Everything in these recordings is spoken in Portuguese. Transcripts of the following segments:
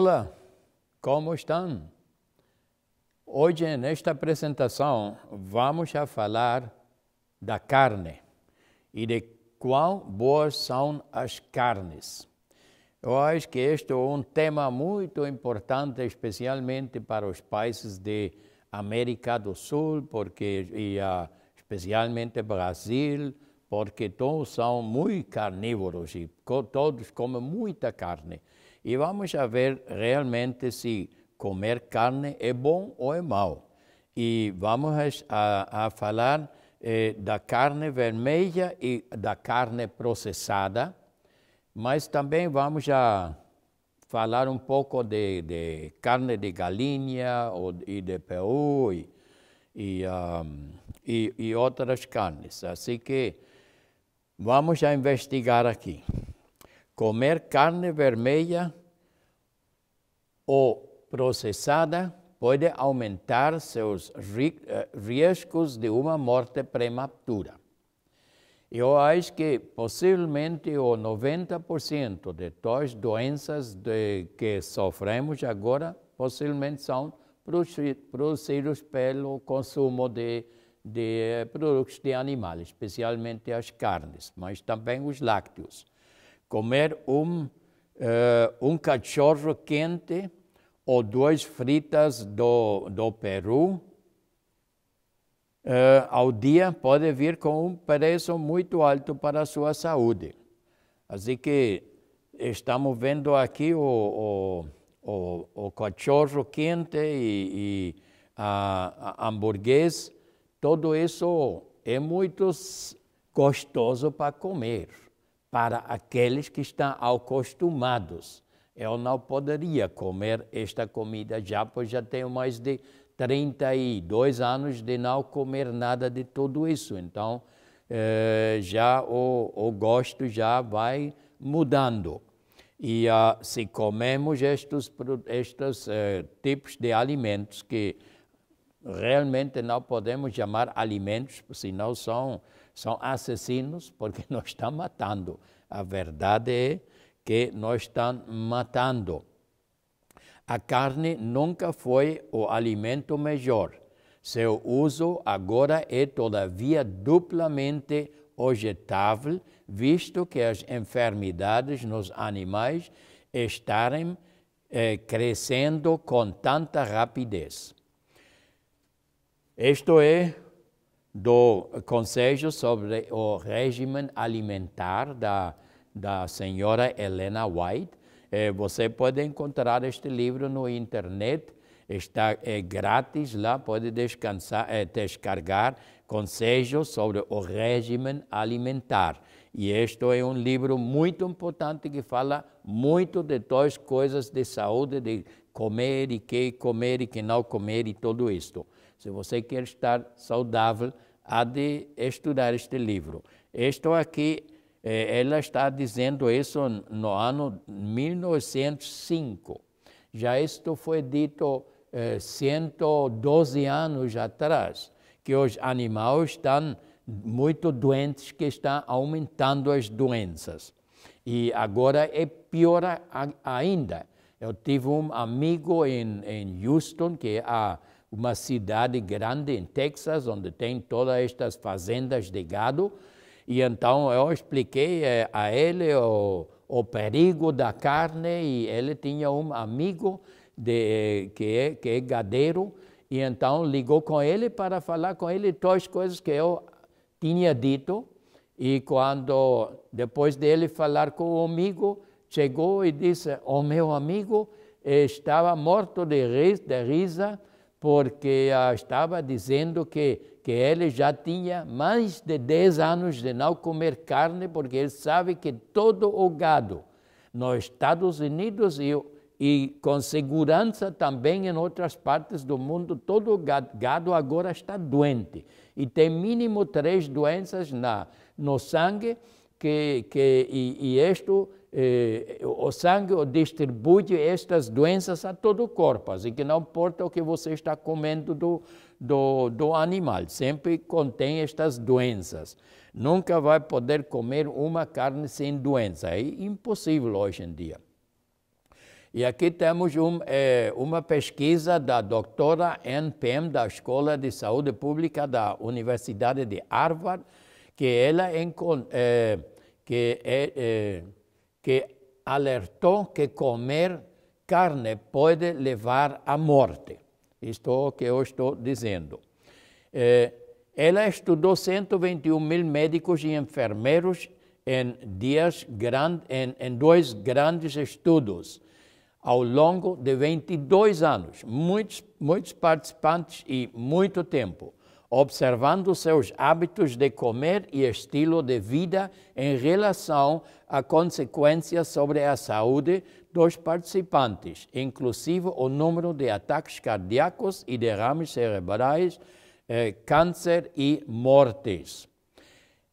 Olá, como estão? Hoje, nesta apresentação, vamos a falar da carne e de quão boas são as carnes. Eu acho que este é um tema muito importante, especialmente para os países de América do Sul, porque e, uh, especialmente Brasil, porque todos são muito carnívoros e todos comem muita carne e vamos a ver realmente se comer carne é bom ou é mau. E vamos a, a falar eh, da carne vermelha e da carne processada, mas também vamos a falar um pouco de, de carne de galinha ou, e de peru e, e, um, e, e outras carnes. Assim que vamos a investigar aqui comer carne vermelha ou processada pode aumentar seus eh, riscos de uma morte prematura. Eu acho que possivelmente o 90% de todas as doenças de que sofremos agora possivelmente são produzidas pelo consumo de, de eh, produtos de animais, especialmente as carnes, mas também os lácteos comer um, uh, um cachorro quente ou duas fritas do, do Peru uh, ao dia pode vir com um preço muito alto para a sua saúde. Assim que estamos vendo aqui o, o, o, o cachorro quente e, e a, a hamburguês, tudo isso é muito gostoso para comer para aqueles que estão acostumados. Eu não poderia comer esta comida já, pois já tenho mais de 32 anos de não comer nada de tudo isso. Então, eh, já o, o, gosto já vai mudando. E ah, se comemos estes, estes eh, tipos de alimentos que realmente não podemos chamar alimentos, senão são, são assassinos, porque não estão matando. A verdade é que não estão matando. A carne nunca foi o alimento melhor. Seu uso agora é todavia duplamente objetável, visto que as enfermidades nos animais estarem eh, crescendo com tanta rapidez. Isto é do Conselho sobre o Regime Alimentar da, da senhora Helena White. Eh, você pode encontrar este livro no internet, está é grátis lá, pode descansar, é, descargar Conselhos sobre o Regime Alimentar. E este é um livro muito importante que fala muito de as coisas de saúde, de comer e que comer e que não comer e tudo isto. Se você quer estar saudável, há de estudar este livro. Estou aqui, eh, ela está dizendo isso no ano 1905. Já isto foi dito 112 eh, anos atrás, que os animais estão muito doentes, que estão aumentando as doenças. E agora é pior ainda. Eu tive um amigo em, em Houston, que há é uma cidade grande em Texas, onde tem todas estas fazendas de gado. E então eu expliquei é, a ele o, o perigo da carne e ele tinha um amigo de, que, é, que é gadeiro e então ligou com ele para falar com ele todas as coisas que eu tinha dito. E quando, depois dele falar com o amigo, chegou e disse: O meu amigo estava morto de, de risa porque estava dizendo que, que ele já tinha mais de 10 anos de não comer carne, porque ele sabe que todo o gado nos Estados Unidos e, e com segurança também em outras partes do mundo, todo o gado, gado agora está doente. E tem mínimo três doenças na, no sangue, que, que, e, e isto eh, o sangue distribui estas doenças a todo o corpo, assim que não importa o que você está comendo do, do, do animal, sempre contém estas doenças. Nunca vai poder comer uma carne sem doença, é impossível hoje em dia. E aqui temos um, eh, uma pesquisa da doutora Ann Pem, da Escola de Saúde Pública da Universidade de Harvard, que ela, eh, que, é, eh, que alertou que comer carne pode levar à morte. Isto é o que eu estou dizendo. Eh, ela estudou 121 mil médicos e enfermeiros em, dias grand, em, em dois grandes estudos ao longo de 22 anos, muitos, muitos participantes e muito tempo observando seus hábitos de comer e estilo de vida em relação a consequências sobre a saúde dos participantes, inclusive o número de ataques cardíacos e derrames cerebrais, eh, câncer e mortes.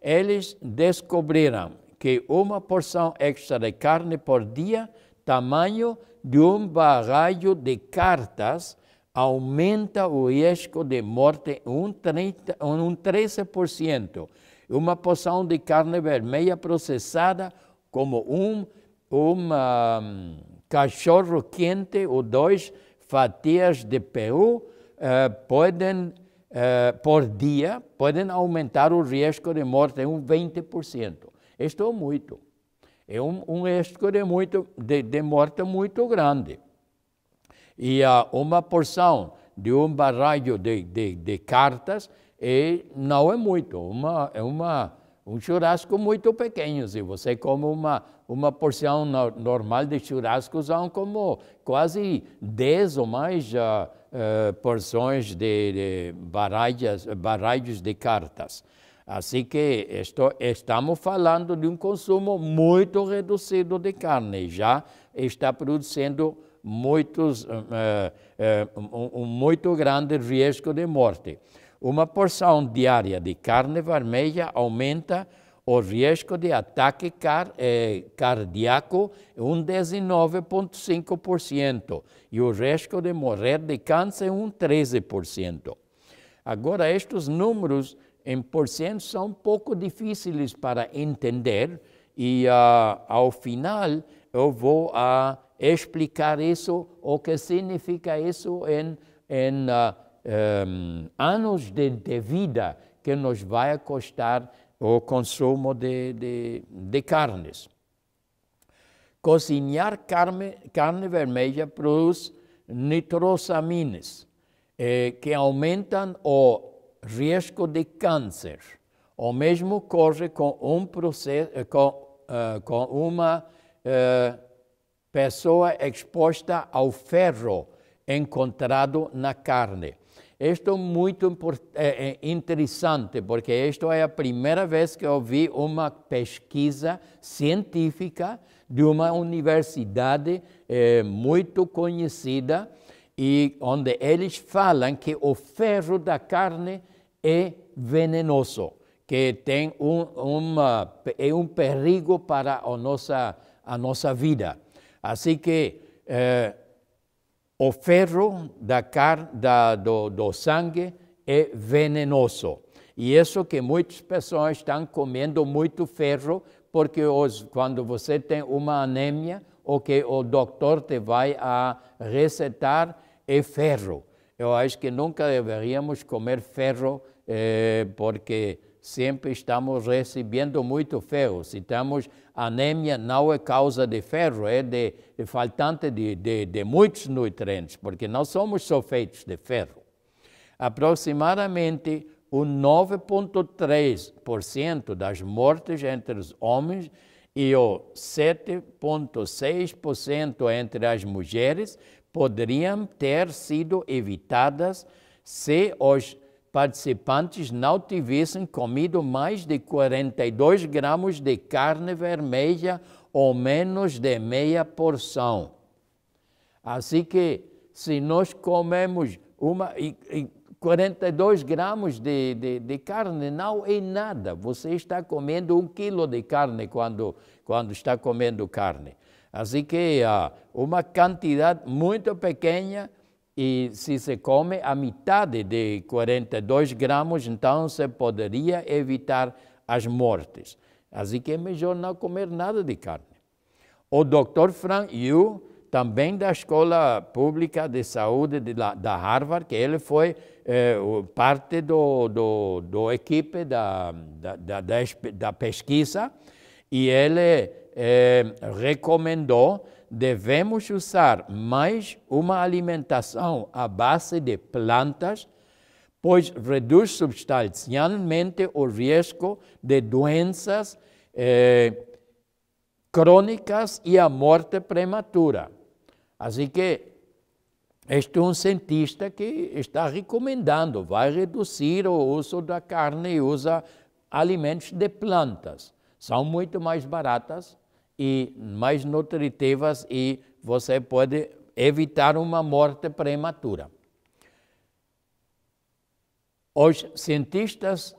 Eles descobriram que uma porção extra de carne por dia, tamanho de um baralho de cartas, aumenta o risco de morte um, 30, um 13%. Uma porção de carne vermelha processada, como um, um cachorro quente ou dois fatias de peru, uh, podem, uh, por dia, podem aumentar o risco de morte em um 20%. Isto é muito. É um, um risco de, muito, de, de morte muito grande e a uma porção de um baralho de, de, de cartas e não é muito, uma, é uma, um churrasco muito pequeno. Se você come uma, uma porção no, normal de churrasco, são como quase 10 ou mais uh, uh, porções de, de baralhas, baralhos de cartas. Assim que estou, estamos falando de um consumo muito reduzido de carne, já está produzindo muitos, uh, uh, um, muito grande risco de morte. Uma porção diária de carne vermelha aumenta o risco de ataque car, eh, cardíaco um 19,5% e o risco de morrer de câncer um 13%. Agora, estes números em porcento são um pouco difíceis para entender e uh, ao final eu vou a ah, explicar isso, o que significa isso em, em uh, ah, um, ehm, anos de, de, vida que nos vai custar o consumo de, de, de carnes. Cozinhar carne, carne vermelha produz nitrosamines, eh, que aumentam o risco de câncer. O mesmo ocorre com, um processo, eh, com, uh, com uma uh, pessoa exposta ao ferro encontrado na carne. Isto é muito é, é, interessante, porque esta é a primeira vez que eu vi uma pesquisa científica de uma universidade é, muito conhecida, e onde eles falam que o ferro da carne é venenoso, que tem um, uma, é um perigo para a nossa, a nossa vida. Así que eh, o ferro da, car, da do, do sangue é venenoso. E isso que muitas pessoas estão comendo muito ferro, porque os, quando você tem uma anemia, o que o doutor te vai a recetar é ferro. Eu acho que nunca deveríamos comer ferro, eh, porque sempre estamos recebendo muito ferro. Se temos anemia, não é causa de ferro, é de, de faltante de, de, de muitos nutrientes, porque não somos só feitos de ferro. Aproximadamente o 9,3% das mortes entre os homens e o 7,6% entre as mulheres poderiam ter sido evitadas se os participantes não tivessem comido mais de 42 gramas de carne vermelha ou menos de meia porção. Assim que, se nós comemos uma, e, e 42 gramas de, de, de, carne não é nada. Você está comendo um quilo de carne quando, quando está comendo carne. Assim que uh, uma quantidade muito pequena e se se come a metade de 42 gramas, então se poderia evitar as mortes. Assim que é melhor não comer nada de carne. O Dr. Frank Yu, também da Escola Pública de Saúde de la, da Harvard, que ele foi eh, parte do, do, do equipe da, da, da, da pesquisa, e ele eh, recomendou devemos usar mais uma alimentação à base de plantas, pois reduz substancialmente o risco de doenças eh, crônicas e a morte prematura. Assim que este é um cientista que está recomendando, vai reduzir o uso da carne e usa alimentos de plantas. São muito mais baratas e mais nutritivas e você pode evitar uma morte prematura. Os cientistas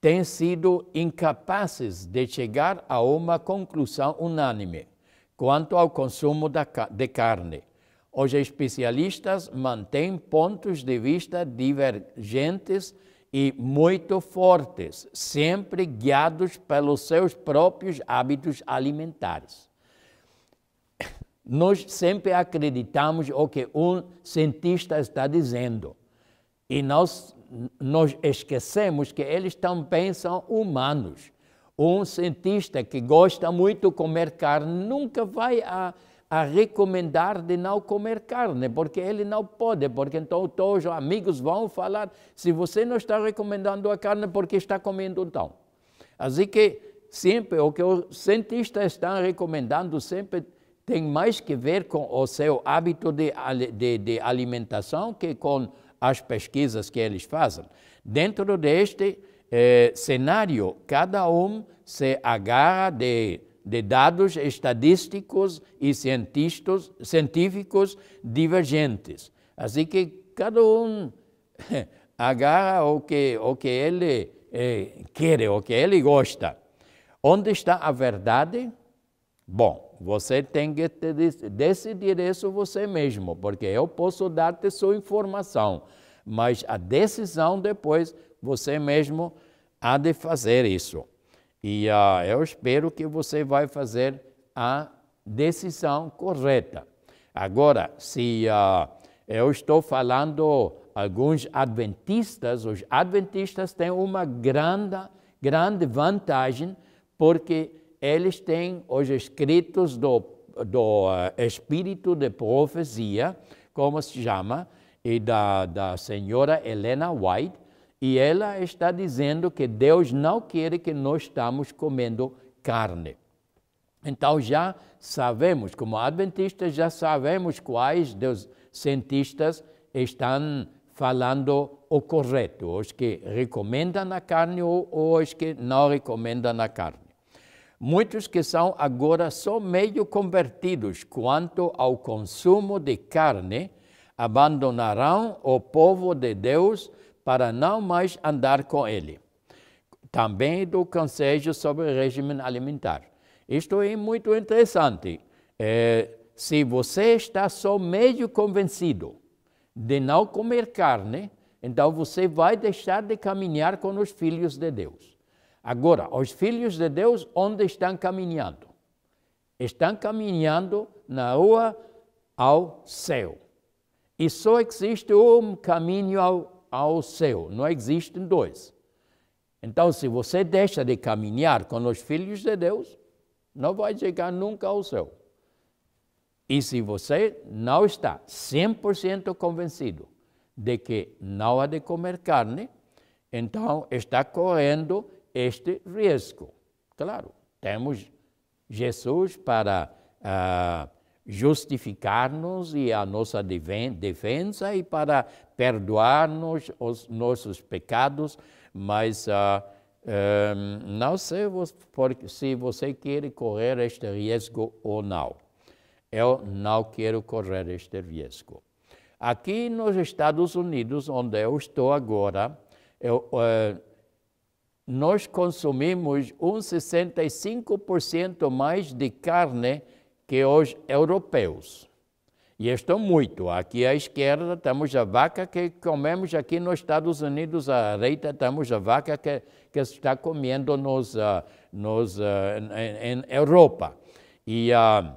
têm sido incapazes de chegar a uma conclusão unânime quanto ao consumo de carne. Os especialistas mantêm pontos de vista divergentes e muito fortes, sempre guiados pelos seus próprios hábitos alimentares. Nós sempre acreditamos o que um cientista está dizendo e nós nos esquecemos que eles também são humanos. Um cientista que gosta muito de comer carne nunca vai a a recomendar de não comer carne, porque ele não pode, porque então todos os amigos vão falar, se você não está recomendando a carne, porque está comendo então. Assim que sempre o que os cientistas estão recomendando sempre tem mais que ver com o seu hábito de, de, de alimentação que com as pesquisas que eles fazem. Dentro deste eh, cenário, cada um se agarra de de dados estadísticos e científicos divergentes. Assim que cada um agarra o que, o que ele eh, quer, o que ele gosta. Onde está a verdade? Bom, você tem que decidir isso você mesmo, porque eu posso dar-te sua informação, mas a decisão depois você mesmo há de fazer isso. E ah, eu espero que você vai fazer a decisão correta. Agora, se ah, eu estou falando alguns adventistas, os adventistas têm uma grande, grande vantagem, porque eles têm os escritos do, do ah, Espírito de Profecia, como se chama, e da, da senhora Helena White, e ela está dizendo que Deus não quer que nós estamos comendo carne. Então já sabemos, como adventistas, já sabemos quais dos cientistas estão falando o correto, os que recomendam a carne ou, ou os que não recomendam a carne. Muitos que são agora só meio convertidos quanto ao consumo de carne abandonarão o povo de Deus para não mais andar com ele. Também do conselho sobre o regime alimentar. Isto é muito interessante. É, se você está só meio convencido de não comer carne, então você vai deixar de caminhar com os filhos de Deus. Agora, os filhos de Deus, onde estão caminhando? Estão caminhando na rua ao céu. E só existe um caminho ao ao céu. Não existem dois. Então, se você deixa de caminhar com os filhos de Deus, não vai chegar nunca ao céu. E se você não está 100% convencido de que não há de comer carne, então está correndo este risco. Claro, temos Jesus para ah, justificar-nos e a nossa defesa e para perdoar-nos os nossos pecados, mas uh, ah, um, ehm, não sei se você quer correr este risco ou não. Eu não quero correr este risco. Aqui nos Estados Unidos, onde eu estou agora, eu, uh, nós consumimos um 65% mais de carne que os europeus. E estão muito. Aqui à esquerda temos a vaca que comemos aqui nos Estados Unidos, à direita temos a vaca que, que está comendo nos, ah, nos, ah, em, em Europa. E uh, ah,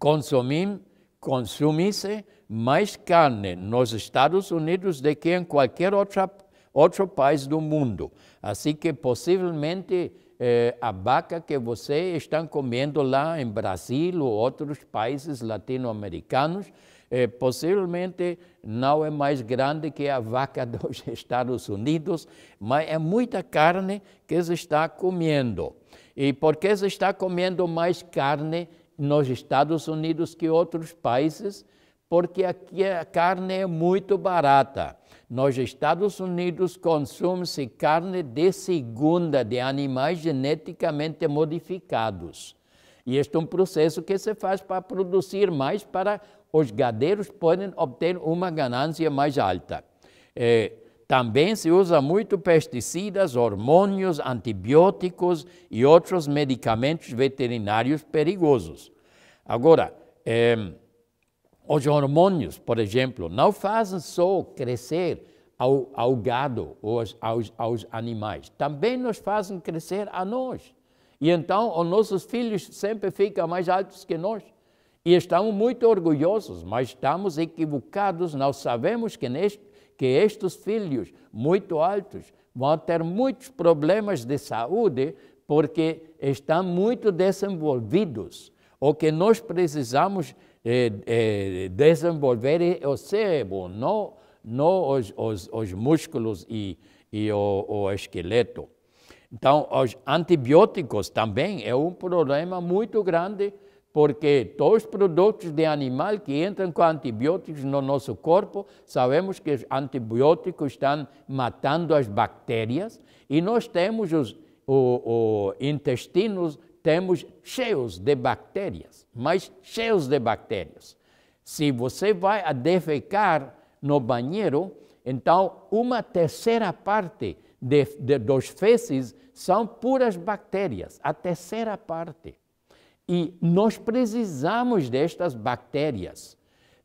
consumimos consumisse mais carne nos Estados Unidos do que em qualquer outra, outro país do mundo. Assim que possivelmente é, a vaca que você está comendo lá em Brasil ou outros países latino-americanos, é, possivelmente não é mais grande que a vaca dos Estados Unidos, mas é muita carne que se está comendo. E por que se está comendo mais carne nos Estados Unidos que outros países? porque aqui a carne é muito barata. Nos Estados Unidos consome-se carne de segunda de animais geneticamente modificados. E este é um processo que se faz para produzir mais, para os gadeiros podem obter uma ganância mais alta. É, também se usa muito pesticidas, hormônios, antibióticos e outros medicamentos veterinários perigosos. Agora, é, os hormônios, por exemplo, não fazem só crescer ao, ao gado ou aos, aos, aos, animais, também nos fazem crescer a nós. E então os nossos filhos sempre ficam mais altos que nós. E estamos muito orgulhosos, mas estamos equivocados, não sabemos que, neste, que estes filhos muito altos vão ter muitos problemas de saúde porque estão muito desenvolvidos. O que nós precisamos é, é, desenvolver o cérebro, não, não os, os, os músculos e, e o, o esqueleto. Então, os antibióticos também é um problema muito grande, porque todos os produtos de animal que entram com antibióticos no nosso corpo, sabemos que os antibióticos estão matando as bactérias e nós temos os o, o intestinos temos cheios de bactérias, mas cheios de bactérias. Se você vai a defecar no banheiro, então uma terceira parte de, de, dos fezes são puras bactérias, a terceira parte. E nós precisamos destas bactérias.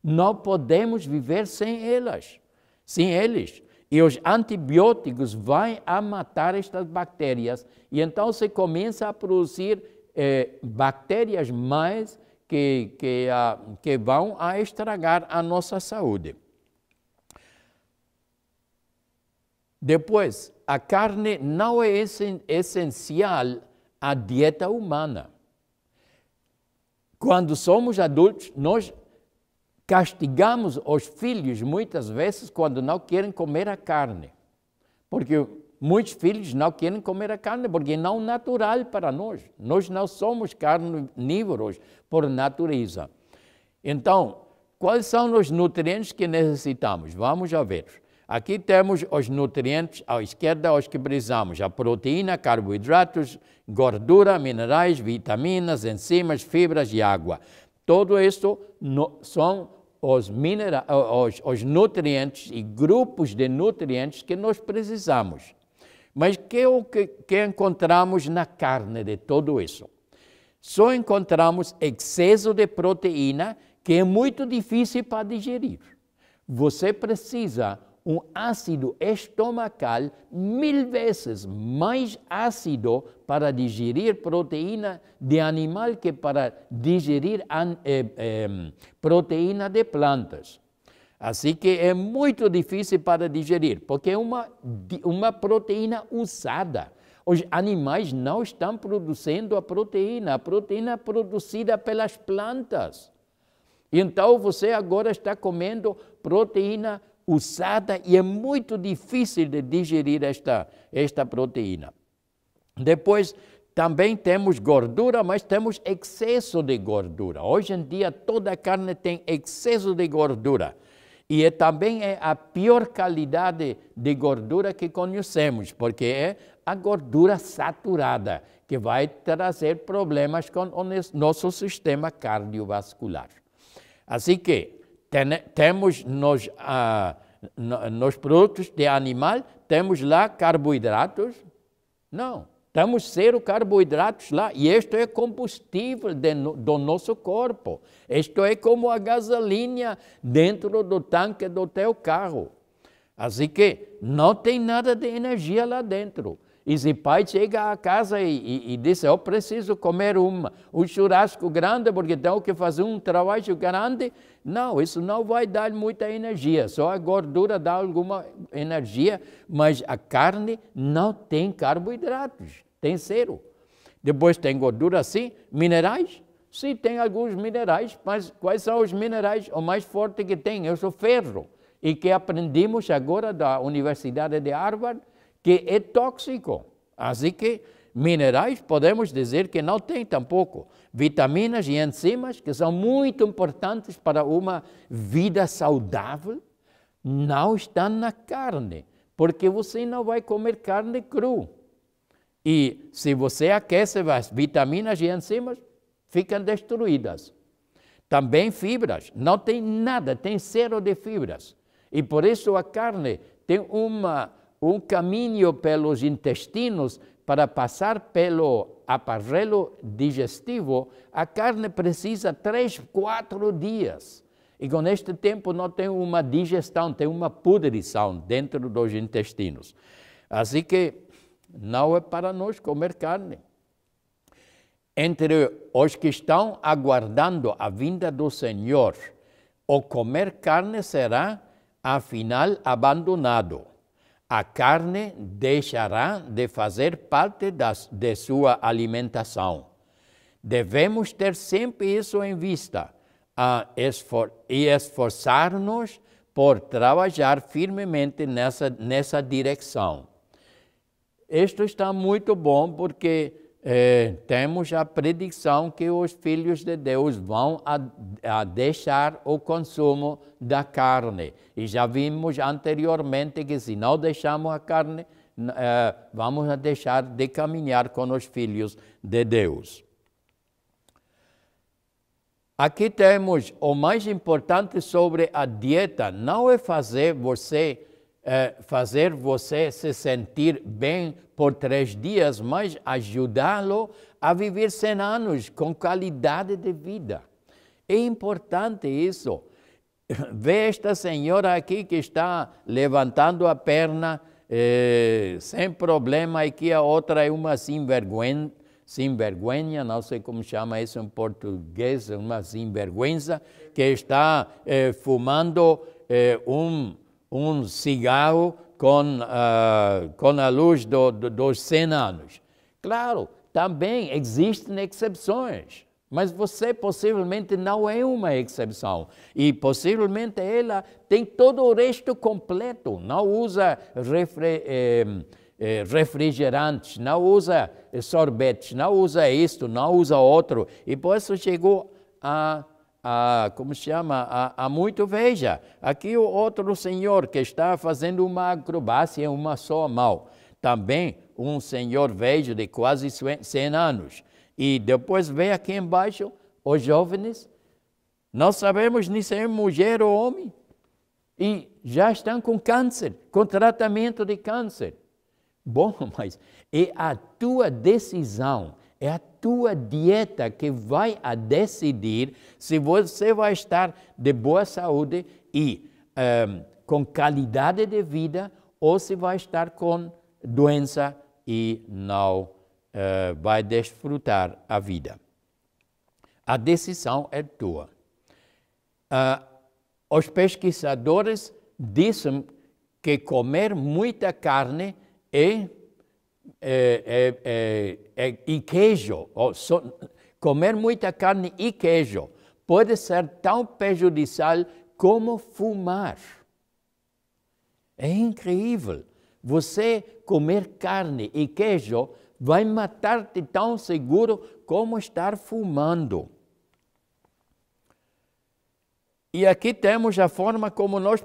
Não podemos viver sem elas, sem eles e os antibióticos vão a matar estas bactérias e então se começa a produzir eh, bactérias mais que, que, que vão a estragar a nossa saúde. Depois, a carne não é essencial à dieta humana. Quando somos adultos, nós Castigamos os filhos muitas vezes quando não querem comer a carne, porque muitos filhos não querem comer a carne porque é não é natural para nós. Nós não somos carnívoros por natureza. Então, quais são os nutrientes que necessitamos? Vamos a ver. Aqui temos os nutrientes à esquerda, os que precisamos: a proteína, carboidratos, gordura, minerais, vitaminas, enzimas, fibras e água. Todo isso são os, minera os, os nutrientes e grupos de nutrientes que nós precisamos. Mas que é o que, que encontramos na carne de tudo isso? Só encontramos excesso de proteína que é muito difícil para digerir. Você precisa um ácido estomacal mil vezes mais ácido para digerir proteína de animal que para digerir an, eh, eh, proteína de plantas. Assim que é muito difícil para digerir, porque é uma, uma proteína usada. Os animais não estão produzindo a proteína, a proteína é produzida pelas plantas. Então você agora está comendo proteína usada e é muito difícil de digerir esta, esta proteína. Depois, também temos gordura, mas temos excesso de gordura. Hoje em dia, toda carne tem excesso de gordura. E é, também é a pior qualidade de gordura que conhecemos, porque é a gordura saturada, que vai trazer problemas com o nosso sistema cardiovascular. Assim que Ten, temos nos, nos produtos de animal, temos lá carboidratos? Não. Temos zero carboidratos lá e isto é combustível de, do nosso corpo. Isto é como a gasolina dentro do tanque do teu carro. Assim que não tem nada de energia lá dentro. E se pai chega a casa e, e, e diz, eu preciso comer uma, um churrasco grande, porque tenho que fazer um trabalho grande, não, isso não vai dar muita energia, só a gordura dá alguma energia, mas a carne não tem carboidratos, tem zero. Depois tem gordura sim, minerais, sim, tem alguns minerais, mas quais são os minerais? O mais forte que tem é o ferro, e que aprendemos agora da Universidade de Harvard, que é tóxico. Assim que Minerais, podemos dizer que não tem tampouco. Vitaminas e enzimas, que são muito importantes para uma vida saudável, não estão na carne, porque você não vai comer carne crua. E se você aquece as vitaminas e enzimas, ficam destruídas. Também fibras, não tem nada, tem zero de fibras. E por isso a carne tem uma, um caminho pelos intestinos para passar pelo aparelho digestivo, a carne precisa três, quatro dias. E com este tempo não tem uma digestão, tem uma pudrição dentro dos intestinos. Assim que não é para nós comer carne. Entre os que estão aguardando a vinda do Senhor, o comer carne será, afinal, abandonado a carne deixará de fazer parte das, de sua alimentação. Devemos ter sempre isso em vista esfor e esforçar-nos por trabalhar firmemente nessa, nessa direção. Isto está muito bom porque é, temos a predição que os filhos de Deus vão a, a, deixar o consumo da carne. E já vimos anteriormente que se não deixamos a carne, é, vamos a deixar de caminhar com os filhos de Deus. Aqui temos o mais importante sobre a dieta: não é fazer você é, fazer você se sentir bem por três dias, mas ajudá-lo a viver 100 anos com qualidade de vida. É importante isso. Vê esta senhora aqui que está levantando a perna eh, sem problema, e que a outra é uma sem vergonha, não sei como chama isso em português, uma sem vergonha, que está eh, fumando eh, um um cigarro com, uh, com a luz do, do, dos 100 anos. Claro, também existem exceções, mas você possivelmente não é uma exceção. E possivelmente ela tem todo o resto completo, não usa refre, eh, eh, refrigerantes, não usa sorvete, não usa isto, não usa outro. E por isso chegou a a, como se chama, a, a muito veja. Aqui o outro senhor que está fazendo uma acrobácia em uma só mão. Também um senhor vejo de quase 100 anos. E depois vem aqui embaixo os jovens. Não sabemos nem se é mulher ou homem. E já estão com câncer, com tratamento de câncer. Bom, mas é a tua decisão é a tua dieta que vai a decidir se você vai estar de boa saúde e um, ehm, com qualidade de vida ou se vai estar com doença e não uh, vai desfrutar a vida. A decisão é tua. Uh, os pesquisadores dizem que comer muita carne é é, é, é, é, e queijo, ou so, comer muita carne e queijo, pode ser tão prejudicial como fumar. É incrível. Você comer carne e queijo vai matar-te tão seguro como estar fumando. E aqui temos a forma como nós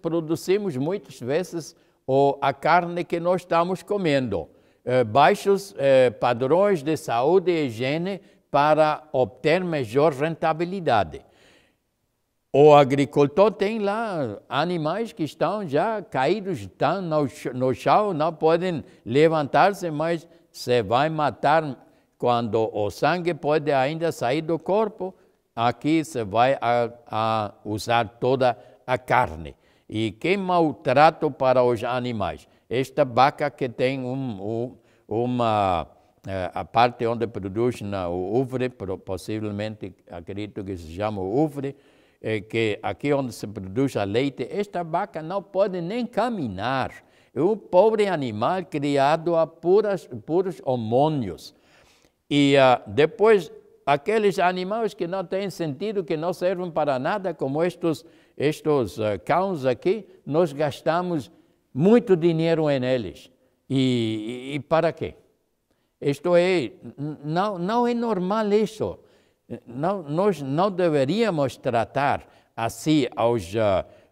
produzimos muitas vezes ou a carne que nós estamos comendo, eh, baixos eh, padrões de saúde e higiene para obter melhor rentabilidade. O agricultor tem lá animais que estão já caídos, estão no, chão, não podem levantar-se, mas se vai matar quando o sangue pode ainda sair do corpo, aqui se vai a, a usar toda a carne. E quem maltrata para os animais? Esta vaca que tem um, um, uma eh, a parte onde produz na, o uvre, possivelmente acredito que se chama uvre, é que aqui onde se produz a leite, esta vaca não pode nem caminhar. É um pobre animal criado a puras, puros hormônios. E uh, depois, aqueles animais que não têm sentido, que não servem para nada, como estes estes eh, cães aqui, nós gastamos muito dinheiro neles. E, e, para quê? Isto é, não, não é normal isso. Não, nós não deveríamos tratar assim aos,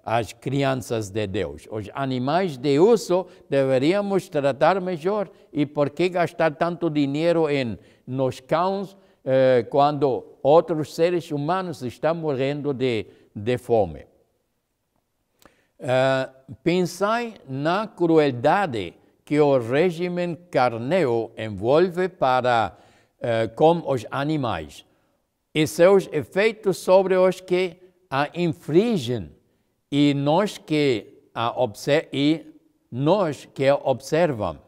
as eh, crianças de Deus. Os animais de uso deveríamos tratar melhor. E por que gastar tanto dinheiro em, nos cães eh, quando outros seres humanos estão morrendo de, de fome? Uh, pensai na crueldade que o regime carneo envolve para uh, com os animais e seus efeitos sobre os que a infringem e nós que a e nós que a observamos.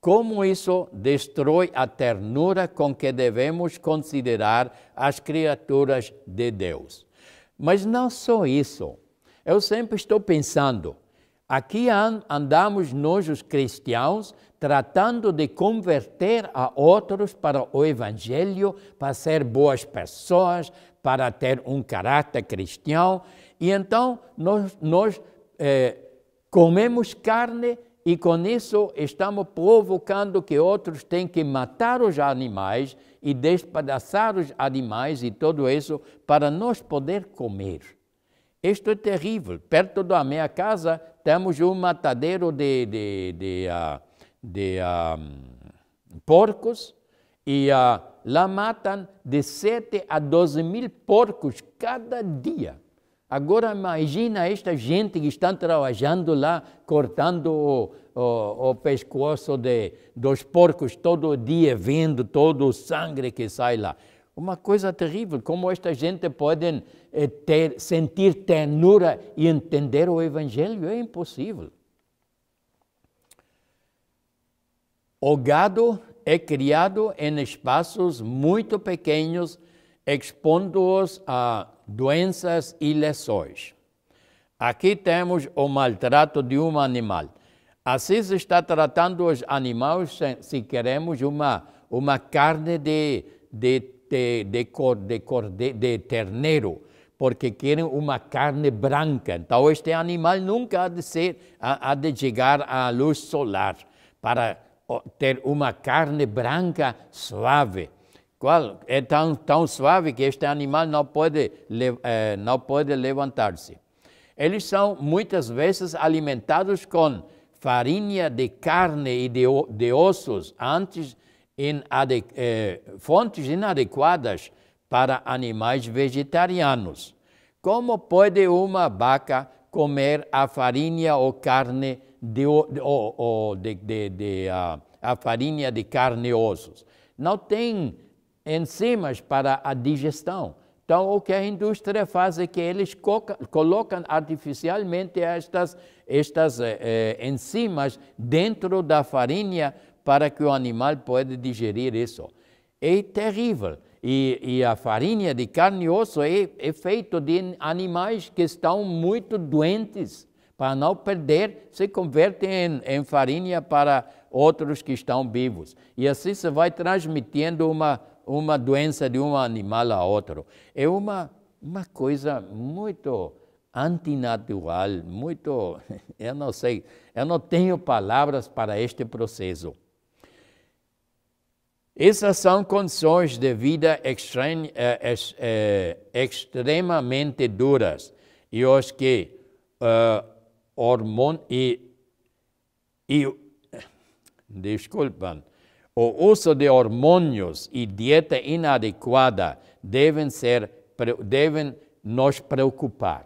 Como isso destrói a ternura com que devemos considerar as criaturas de Deus. Mas não só isso. Eu sempre estou pensando, aqui andamos nós, os cristãos, tratando de converter a outros para o Evangelho, para ser boas pessoas, para ter um caráter cristão. E então nós, nós eh, comemos carne e com isso estamos provocando que outros têm que matar os animais e despedaçar os animais e tudo isso para nós poder comer. Isto é terrível. Perto da minha casa temos um matadeiro de, de, de, ah, de, de ah, um, porcos e uh, lá matam de 7 a 12 mil porcos cada dia. Agora imagina esta gente que está trabalhando lá, cortando o, o, o, pescoço de, dos porcos todo dia, vendo todo o sangue que sai lá. Uma coisa terrível, como esta gente pode é ter, sentir ternura e entender o Evangelho é impossível. O gado é criado em espaços muito pequenos, expondo-os a doenças e lesões. Aqui temos o maltrato de um animal. Assim se está tratando os animais se queremos uma, uma carne de, de, de, de, de, de, de, de, de terneiro porque querem uma carne branca. Então, este animal nunca há de, ser, há de chegar à luz solar para ter uma carne branca suave. Qual? É tão, tão suave que este animal não pode, eh, não pode levantar-se. Eles são muitas vezes alimentados com farinha de carne e de, de ossos, antes em, eh, fontes inadequadas para animais vegetarianos. Como pode uma vaca comer a farinha ou carne de, ou, ou de, de, de a farinha de carne e ossos? Não tem enzimas para a digestão. Então, o que a indústria faz é que eles colocam artificialmente estas, estas eh, eh, enzimas dentro da farinha para que o animal pode digerir isso. É terrível. E, e a farinha de carne e osso é, é feita de animais que estão muito doentes. Para não perder, se converte em, em farinha para outros que estão vivos. E assim se vai transmitindo uma, uma doença de um animal a outro. É uma, uma coisa muito antinatural, muito. Eu não sei, eu não tenho palavras para este processo. Essas são condições de vida eh, eh, extremamente duras e os que uh, hormon, e, e, desculpam, o uso de hormônios e dieta inadequada devem, ser, devem nos preocupar.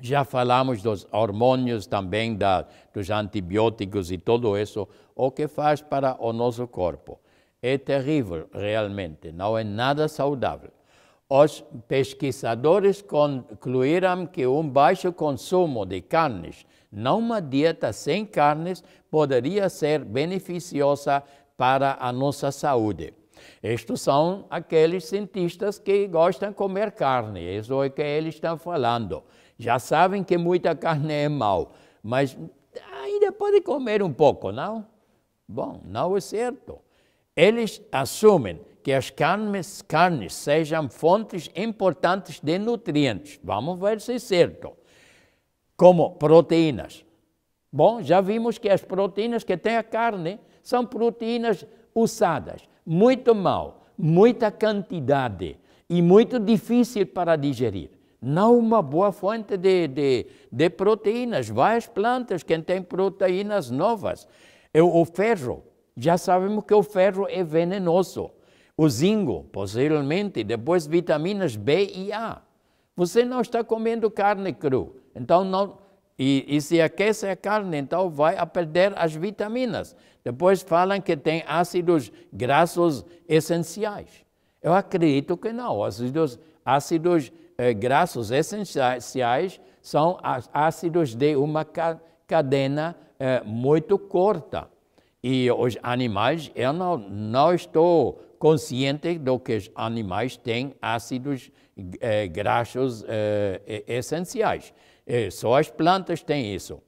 Já falamos dos hormônios também, da, dos antibióticos e tudo isso, o que faz para o nosso corpo. É terrível, realmente, não é nada saudável. Os pesquisadores concluíram que um baixo consumo de carnes, não uma dieta sem carnes, poderia ser beneficiosa para a nossa saúde. Estes são aqueles cientistas que gostam de comer carne, é isso é o que eles estão falando. Já sabem que muita carne é mal, mas ainda pode comer um pouco, não? Bom, não é certo. Eles assumem que as carnes, carnes sejam fontes importantes de nutrientes. Vamos ver se é certo. Como proteínas. Bom, já vimos que as proteínas que tem a carne são proteínas usadas muito mal, muita quantidade e muito difícil para digerir. Não uma boa fonte de, de, de proteínas. Várias plantas que têm proteínas novas. É o ferro já sabemos que o ferro é venenoso. O zinco, possivelmente, depois vitaminas B e A. Você não está comendo carne crua, então não. E, e, se aquece a carne, então vai a perder as vitaminas. Depois falam que tem ácidos grassos essenciais. Eu acredito que não. Ácidos, ácidos eh, grassos essenciais são ácidos de uma cadena eh, muito curta. E os animais, eu não, não estou consciente do que os animais têm ácidos eh, graxos eh, essenciais. Eh, só as plantas têm isso.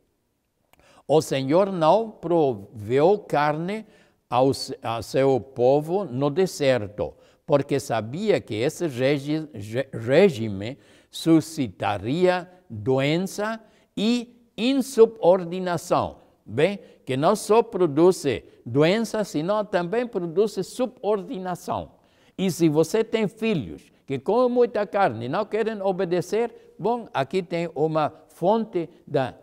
O Senhor não proveu carne ao, ao seu povo no deserto, porque sabia que esse regi, regime suscitaria doença e insubordinação. Bem, que não só produz doenças, senão também produz subordinação. E se você tem filhos que comem muita carne e não querem obedecer, bom, aqui tem uma fonte da,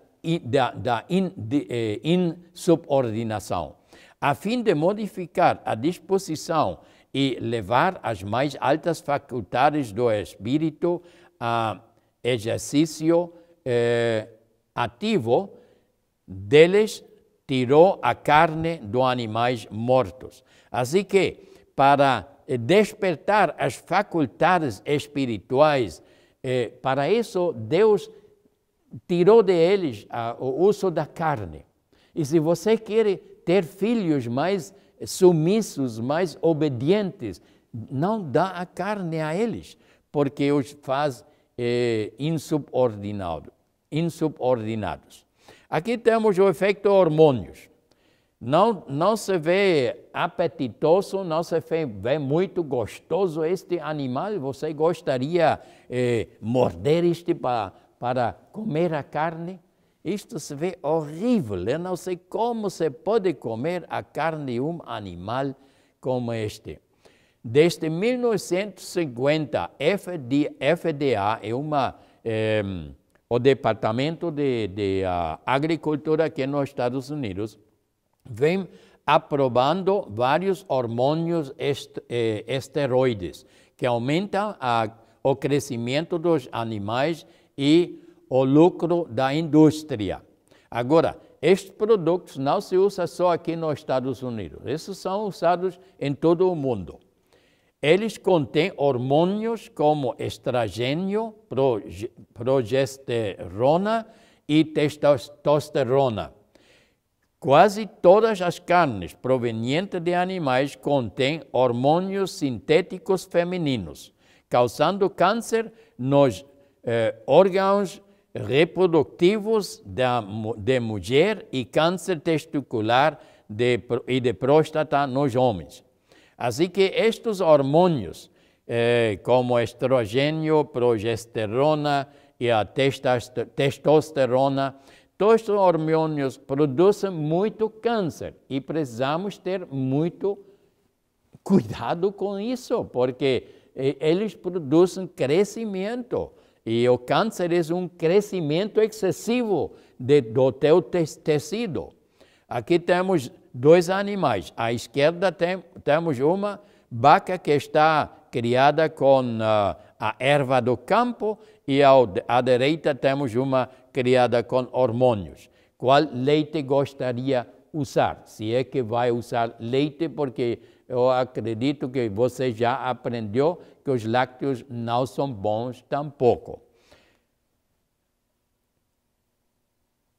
da, da eh, insubordinação. A fim de modificar a disposição e levar as mais altas faculdades do espírito a exercício eh, ativo deles tirou a carne dos animais mortos. Assim que, para eh, despertar as faculdades espirituais, eh, para isso Deus tirou de eles ah, o uso da carne. E se você quer ter filhos mais sumissos, mais obedientes, não dá a carne a eles, porque os faz eh, insubordinado, insubordinados. Aqui temos o efeito hormônios. Não, não se vê apetitoso, não se vê, vê muito gostoso este animal. Você gostaria eh, morder este para, para comer a carne? Isto se vê horrível. Eu não sei como se pode comer a carne de um animal como este. Desde 1950, FDA, FDA é uma. Eh, o Departamento de, de uh, Agricultura aqui nos Estados Unidos vem aprovando vários hormônios est, eh, esteroides que aumentam a, o crescimento dos animais e o lucro da indústria. Agora, estes produtos não se usam só aqui nos Estados Unidos, esses são usados em todo o mundo. Eles contêm hormônios como estrogênio, progesterona e testosterona. Quase todas as carnes provenientes de animais contêm hormônios sintéticos femininos, causando câncer nos eh, órgãos reprodutivos da, de mulher e câncer testicular de, e de próstata nos homens. Assim que estes hormônios, eh, como estrogênio, progesterona e a testosterona, todos os hormônios produzem muito câncer e precisamos ter muito cuidado com isso, porque eh, eles produzem crescimento e o câncer é um crescimento excessivo de, do teu tecido. Aqui temos dois animais. À esquerda tem, temos uma vaca que está criada com ah, a erva do campo e ao, à direita temos uma criada com hormônios. Qual leite gostaria usar? Se é que vai usar leite, porque eu acredito que você já aprendeu que os lácteos não são bons tampouco.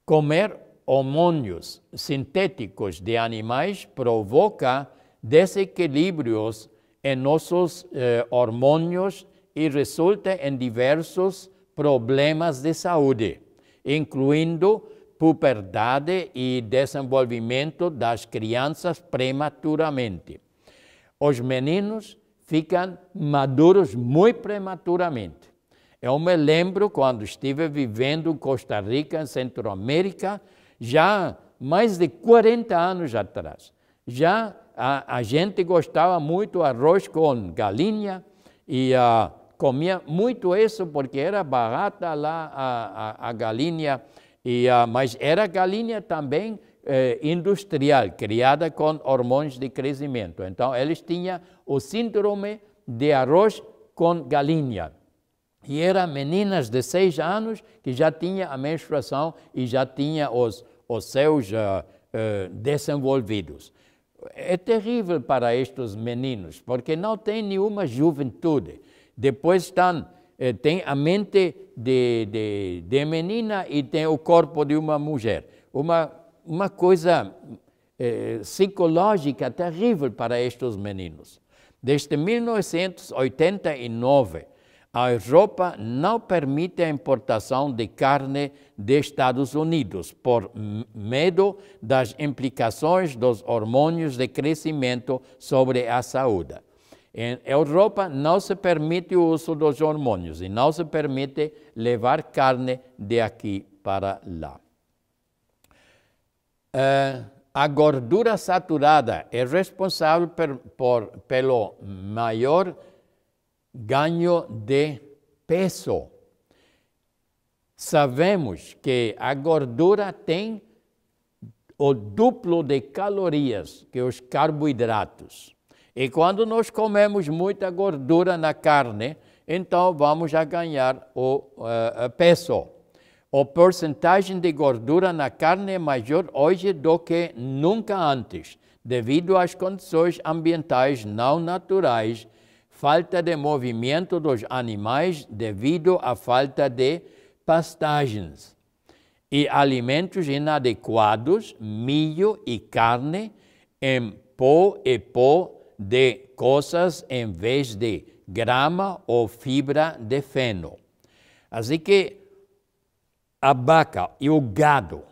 Comer hormônios sintéticos de animais provoca desequilíbrios em nossos eh, hormônios e resulta em diversos problemas de saúde, incluindo puberdade e desenvolvimento das crianças prematuramente. Os meninos ficam maduros muito prematuramente. Eu me lembro quando estive vivendo em Costa Rica, em Centroamérica, América, já mais de 40 anos atrás. Já a, a gente gostava muito arroz com galinha e ah, comia muito isso porque era barata lá a, a, a galinha, e, ah, mas era galinha também eh, industrial, criada com hormônios de crescimento. Então, eles tinham o síndrome de arroz com galinha. E eram meninas de seis anos que já tinha a menstruação e já tinha os, os seus uh, uh, desenvolvidos. É terrível para estes meninos, porque não tem nenhuma juventude. Depois estão, eh, tem a mente de, de, de menina e tem o corpo de uma mulher. Uma, uma coisa eh, psicológica terrível para estes meninos. Desde 1989, a Europa não permite a importação de carne dos Estados Unidos por medo das implicações dos hormônios de crescimento sobre a saúde. Em Europa não se permite o uso dos hormônios e não se permite levar carne de aqui para lá. Uh, a gordura saturada é responsável per, por, pelo maior ganho de peso. Sabemos que a gordura tem o duplo de calorias que os carboidratos. E quando nós comemos muita gordura na carne, então vamos a ganhar o uh, peso. O porcentagem de gordura na carne é maior hoje do que nunca antes, devido às condições ambientais não naturais falta de movimento dos animais devido à falta de pastagens e alimentos inadequados, milho e carne, em pó e pó de coisas em vez de grama ou fibra de feno. Assim que a vaca e o gado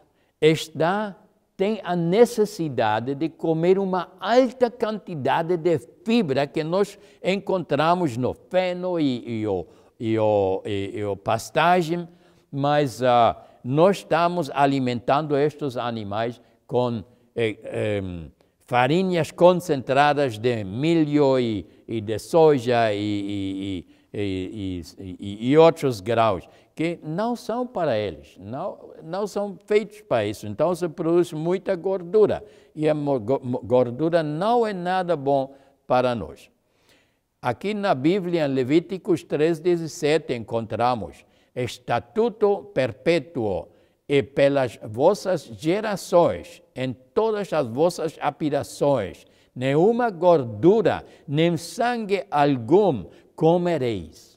está tem a necessidade de comer uma alta quantidade de fibra que nós encontramos no feno e, e, o, e, o, e, e o pastagem, mas uh, nós estamos alimentando estes animais com eh, eh, farinhas concentradas de milho e, de soja e, e outros graus que não são para eles, não, não são feitos para isso. Então se produz muita gordura e a gordura não é nada bom para nós. Aqui na Bíblia, em Levíticos 3,17, encontramos estatuto perpétuo e pelas vossas gerações, em todas as vossas apirações, nenhuma gordura, nem sangue algum comereis.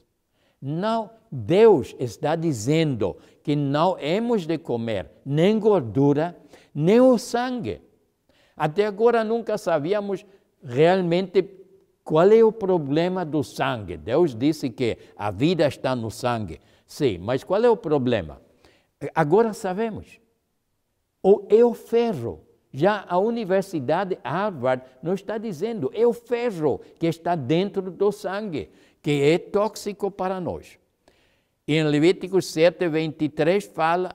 Não, Deus está dizendo que não hemos de comer nem gordura, nem o sangue. Até agora nunca sabíamos realmente qual é o problema do sangue. Deus disse que a vida está no sangue. Sim, mas qual é o problema? Agora sabemos. O é o ferro. Já a Universidade Harvard não está dizendo, é o ferro que está dentro do sangue que é tóxico para nós. Em Levítico 7, 23, fala,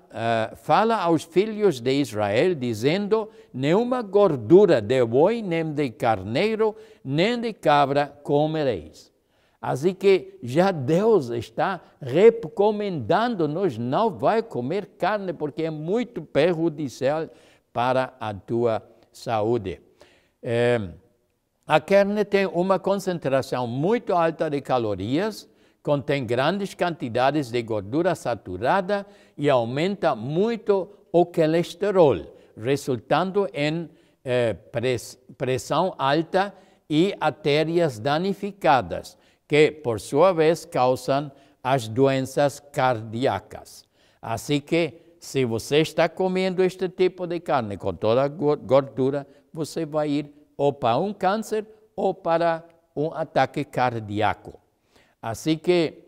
uh, fala aos filhos de Israel, dizendo: Nenhuma gordura de boi, nem de carneiro, nem de cabra comereis. Assim que já Deus está recomendando-nos: não vai comer carne, porque é muito perjudicial para a tua saúde. Eh, a carne tem uma concentração muito alta de calorias, contém grandes quantidades de gordura saturada e aumenta muito o colesterol, resultando em eh, pressão alta e artérias danificadas, que por sua vez causam as doenças cardíacas. Assim que, se você está comendo este tipo de carne com toda a gordura, você vai ir ou para um câncer ou para um ataque cardíaco. Assim que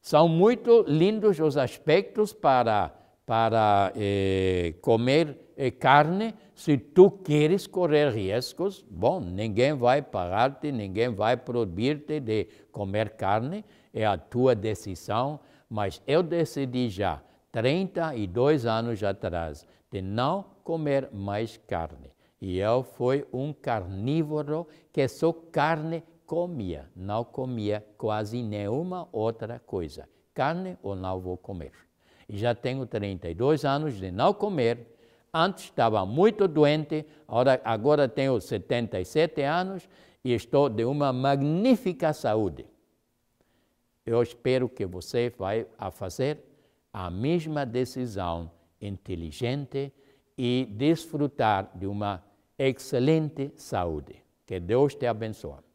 são muito lindos os aspectos para, para eh, comer eh, carne. Se tu queres correr riscos, bom, ninguém vai pagar-te, ninguém vai proibir-te de comer carne, é a tua decisão. Mas eu decidi já, 32 anos atrás, de não comer mais carne. E eu fui um carnívoro que só carne comia, não comia quase nenhuma outra coisa. Carne ou não vou comer. E já tenho 32 anos de não comer. Antes estava muito doente, agora, agora tenho 77 anos e estou de uma magnífica saúde. Eu espero que você vai a fazer a mesma decisão inteligente e desfrutar de uma excelente saúde. Que Dios te abençoe.